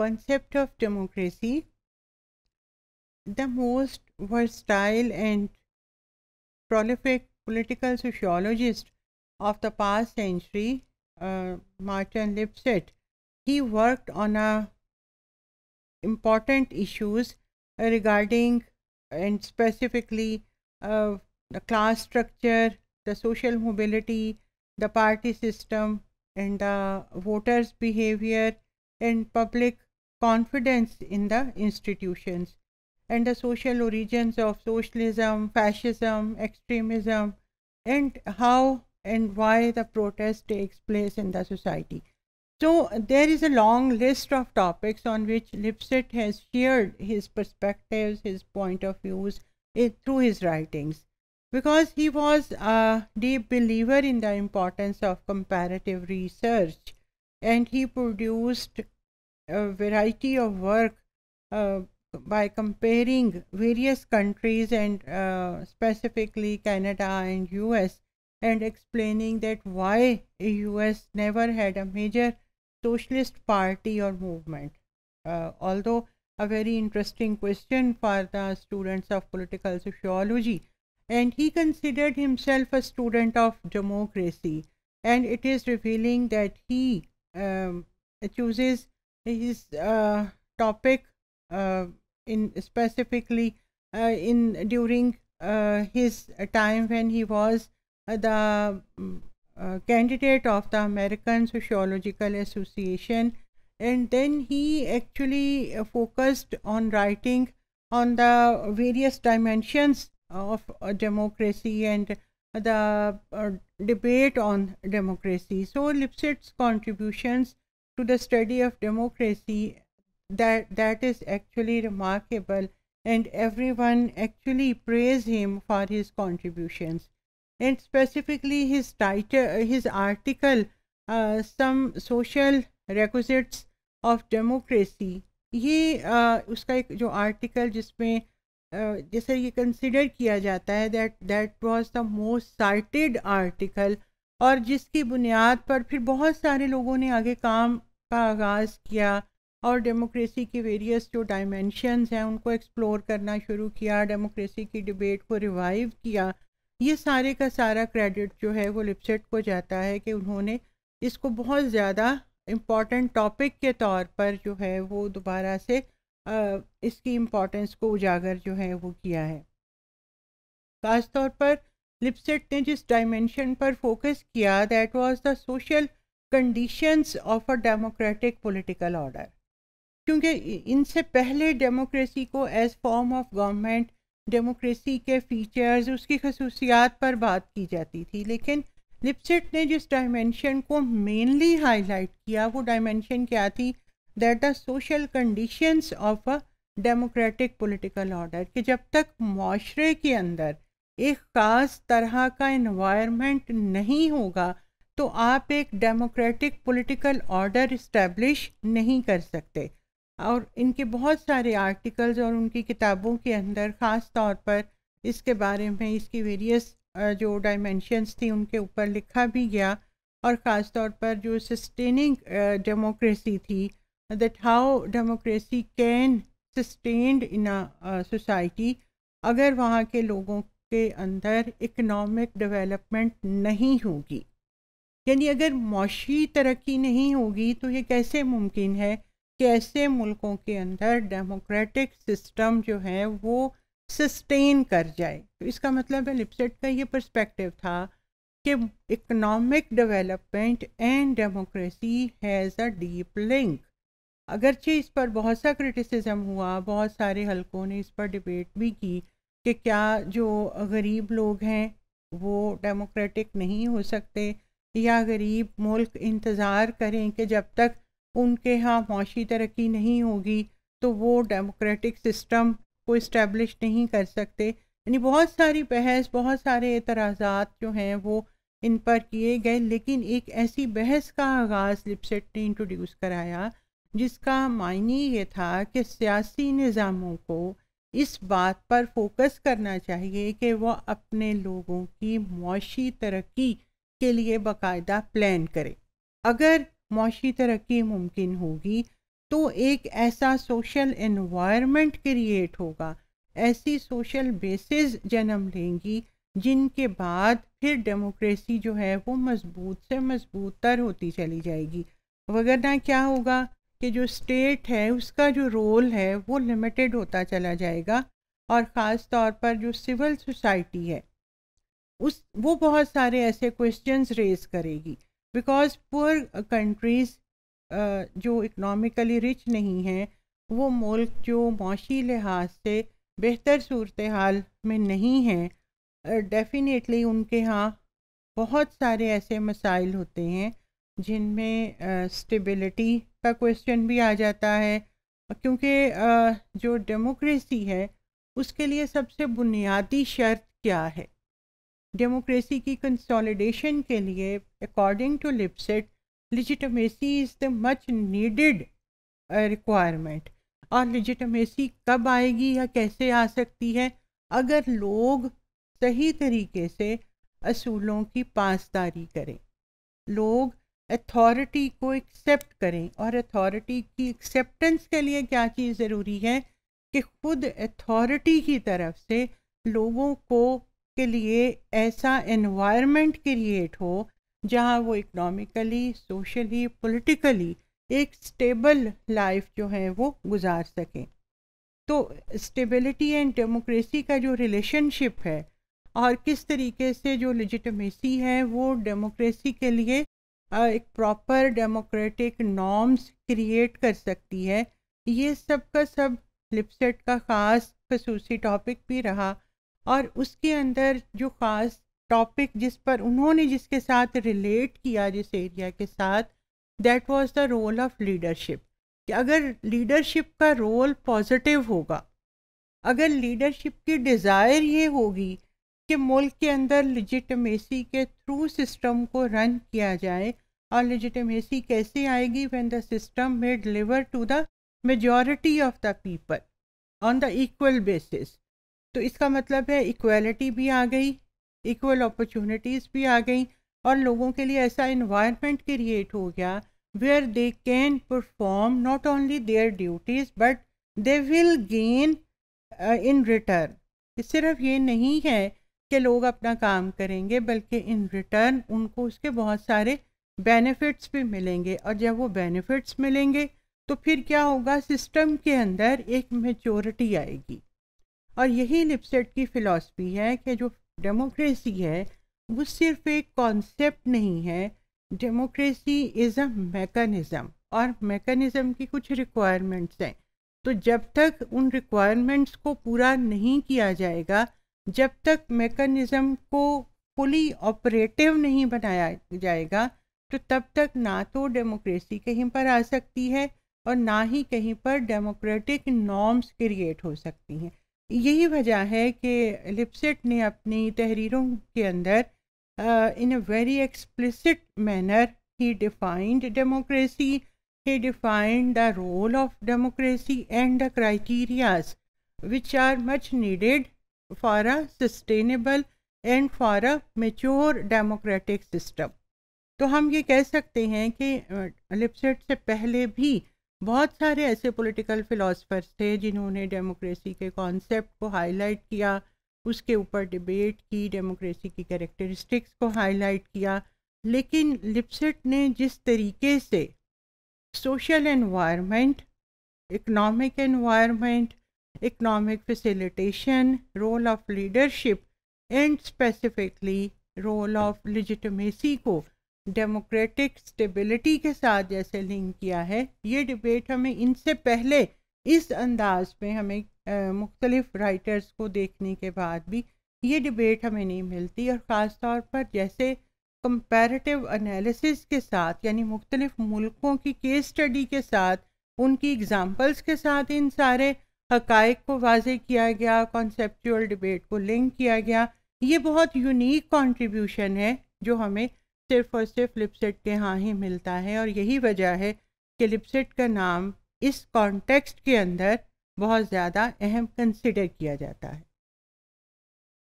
concept of democracy, the most versatile and prolific political sociologist of the past century, uh, Martin Lipset, he worked on a important issues regarding and specifically uh, the class structure, the social mobility, the party system, and the voters' behavior and public confidence in the institutions and the social origins of socialism, fascism, extremism, and how and why the protest takes place in the society. So there is a long list of topics on which Lipset has shared his perspectives, his point of views it, eh, through his writings. Because he was a deep believer in the importance of comparative research and he produced a variety of work uh, by comparing various countries and uh, specifically Canada and US and explaining that why US never had a major socialist party or movement. Uh, although a very interesting question for the students of political sociology and he considered himself a student of democracy and it is revealing that he um, chooses his uh, topic uh, in specifically uh, in during his time when he was the mm, candidate of the American Sociological Association and then he actually focused on writing on the various dimensions of democracy and the debate on democracy. So Lipset's contributions to the study of democracy that that is actually remarkable and everyone actually praise him for his contributions and specifically his title his article uh, some social requisites of democracy ye uh, उसका एक जो article जिसमें uh, ye consider kiya jata hai that that was the most cited article और जिसकी बुनियाद पर फिर बहुत सारे लोगों ने आगे काम का आगाज़ किया और डेमोक्रेसी के वेरियस जो डायमेंशनस हैं उनको एक्सप्लोर करना शुरू किया डेमोक्रेसी की डिबेट को रिवाइव किया ये सारे का सारा क्रेडिट जो है वो लिपसेट को जाता है कि उन्होंने इसको बहुत ज़्यादा इम्पॉर्टेंट टॉपिक के तौर पर जो है वो दोबारा से आ, इसकी इम्पॉर्टेंस को उजागर जो है वो किया है ख़ासतौर पर लिपसेट ने जिस डायमेंशन पर फोकस किया that was the social conditions of a democratic political order क्योंकि इनसे पहले डेमोक्रेसी को as form of government democracy के फीचर्स उसकी खसूसियात पर बात की जाती थी लेकिन लिपसिट ने जिस डायमेंशन को मेनली हाईलाइट किया वो डायमेंशन क्या थी that the social conditions of a democratic political order कि जब तक माशरे के अंदर एक ख़ास तरह का इन्वायरमेंट नहीं होगा तो आप एक डेमोक्रेटिक पॉलिटिकल ऑर्डर इस्टेब्लिश नहीं कर सकते और इनके बहुत सारे आर्टिकल्स और उनकी किताबों के अंदर ख़ास तौर पर इसके बारे में इसकी वेरियस जो डायमेंशंस थी उनके ऊपर लिखा भी गया और ख़ास तौर पर जो सस्टेनिंग डेमोक्रेसी थी that how democracy can sustained in a society अगर वहाँ के लोगों के अंदर इकोनॉमिक डेवलपमेंट नहीं होगी यानी अगर मौशी तरक्की नहीं होगी तो ये कैसे मुमकिन है कि ऐसे मुल्कों के अंदर डेमोक्रेटिक सिस्टम जो है वो सस्टेन कर जाए तो इसका मतलब है लिपसेट का ये पर्सपेक्टिव था कि economic development and democracy has a deep link अगरचे इस पर बहुत सा क्रिटिसिज्म हुआ बहुत सारे हलकों ने इस पर डिबेट भी की कि क्या जो गरीब लोग हैं वो डेमोक्रेटिक नहीं हो सकते या गरीब मुल्क इंतज़ार करें कि जब तक उनके यहाँ मुशी तरक्की नहीं होगी तो वो डेमोक्रेटिक सिस्टम को इस्टेब्लिश नहीं कर सकते यानी बहुत सारी बहस बहुत सारे एतराज़ात जो हैं वो इन पर किए गए लेकिन एक ऐसी बहस का आगाज़ लिपसेट ने इंट्रोड्यूस कराया जिसका मायने ये था कि सियासी निज़ामों को इस बात पर फोकस करना चाहिए कि वह अपने लोगों की मुशी तरक्की के लिए बाकायदा प्लान करें अगर मुशी तरक्की मुमकिन होगी तो एक ऐसा सोशल इन्वायरमेंट क्रिएट होगा ऐसी सोशल बेसिस जन्म लेंगी जिनके बाद फिर डेमोक्रेसी जो है वो मजबूत से मजबूत तर होती चली जाएगी वगरना क्या होगा कि जो स्टेट है उसका जो रोल है वो लिमिटेड होता चला जाएगा और ख़ास तौर पर जो सिविल सोसाइटी है उस वो बहुत सारे ऐसे क्वेश्चंस रेज करेगी बिकॉज पुअर कंट्रीज़ जो इकनॉमिकली रिच नहीं हैं वो मुल्क जो मौशी लिहाज से बेहतर सूरत हाल में नहीं हैं डेफिनेटली उनके यहाँ बहुत सारे ऐसे मसाइल होते हैं जिनमें स्टेबिलिटी का क्वेश्चन भी आ जाता है क्योंकि जो डेमोक्रेसी है उसके लिए सबसे बुनियादी शर्त क्या है डेमोक्रेसी की कंसोलिडेशन के लिए according to Lipset legitimacy is the much needed requirement और लिजिटमेसी कब आएगी या कैसे आ सकती है अगर लोग सही तरीके से असूलों की पासदारी करें लोग अथॉरिटी को एक्सेप्ट करें और अथॉरिटी की एक्सेप्टेंस के लिए क्या चीज़ ज़रूरी है कि खुद अथॉरिटी की तरफ से लोगों को उसके लिए ऐसा एनवायरनमेंट क्रिएट हो जहाँ वो इकोनॉमिकली सोशली पॉलिटिकली एक स्टेबल लाइफ जो है वो गुजार सकें तो स्टेबिलिटी एंड डेमोक्रेसी का जो रिलेशनशिप है और किस तरीके से जो लिजिटमेसी है वो डेमोक्रेसी के लिए एक प्रॉपर डेमोक्रेटिक नॉर्म्स क्रिएट कर सकती है ये सब का सब लिपसेट का ख़ास खसूसी टॉपिक भी रहा और उसके अंदर जो ख़ास टॉपिक जिस पर उन्होंने जिसके साथ रिलेट किया जिस एरिया के साथ that was the role of leadership कि अगर लीडरशिप का रोल पॉजिटिव होगा अगर लीडरशिप की डिज़ायर ये होगी कि मुल्क के अंदर लिजिटमेसी के थ्रू सिस्टम को रन किया जाए और लिजिटमेसी कैसे आएगी व्हेन द सिस्टम में deliver to the majority of the people on the equal basis तो इसका मतलब है इक्वलिटी भी आ गई इक्वल अपॉर्चुनिटीज़ भी आ गई और लोगों के लिए ऐसा इन्वायरमेंट क्रिएट हो गया where they can perform not only their duties but they will gain in return सिर्फ ये नहीं है कि लोग अपना काम करेंगे बल्कि इन रिटर्न उनको उसके बहुत सारे बेनिफिट्स भी मिलेंगे और जब वो बेनिफिट्स मिलेंगे तो फिर क्या होगा सिस्टम के अंदर एक मेचोरिटी आएगी और यही लिपसेट की फ़िलासफ़ी है कि जो डेमोक्रेसी है वो सिर्फ एक कॉन्सेप्ट नहीं है डेमोक्रेसी इज़ अ मेकनिज़म और मेकनिज़म की कुछ रिक्वायरमेंट्स हैं तो जब तक उन रिक्वायरमेंट्स को पूरा नहीं किया जाएगा जब तक मेकनिज़म को फुली ऑपरेटिव नहीं बनाया जाएगा तो तब तक ना तो डेमोक्रेसी कहीं पर आ सकती है और ना ही कहीं पर डेमोक्रेटिक नॉर्म्स क्रिएट हो सकती हैं यही वजह है कि लिपसेट ने अपनी तहरीरों के अंदर in a very explicit manner ही डिफाइंड डेमोक्रेसी ही defined the role of democracy and the criterias which are much needed for a sustainable and for a mature democratic system तो हम ये कह सकते हैं कि लिपसेट से पहले भी बहुत सारे ऐसे पॉलिटिकल फ़िलासफ़र्स थे जिन्होंने डेमोक्रेसी के कॉन्सेप्ट को हाईलाइट किया उसके ऊपर डिबेट की डेमोक्रेसी की कैरेक्टरिस्टिक्स को हाईलाइट किया लेकिन लिप्सेट ने जिस तरीके से social environment economic environment economic facilitation role of leadership and specifically role of legitimacy को डेमोक्रेटिक स्टेबिलिटी के साथ जैसे लिंक किया है ये डिबेट हमें इनसे पहले इस अंदाज में हमें मुख्तलिफ राइटर्स को देखने के बाद भी ये डिबेट हमें नहीं मिलती और ख़ास तौर पर जैसे कंपैरेटिव एनालिसिस के साथ यानी मुख्तलिफ मुल्कों की केस स्टडी के साथ उनकी एग्ज़ाम्पल्स के साथ इन सारे हकायक को वाजे किया गया कॉन्सेप्चुअल डिबेट को लिंक किया गया ये बहुत यूनिक कंट्रीब्यूशन है जो हमें सिर्फ और सिर्फ लिपसेट के यहाँ ही मिलता है और यही वजह है कि लिपसेट का नाम इस कॉन्टेक्स्ट के अंदर बहुत ज़्यादा अहम कंसिडर किया जाता है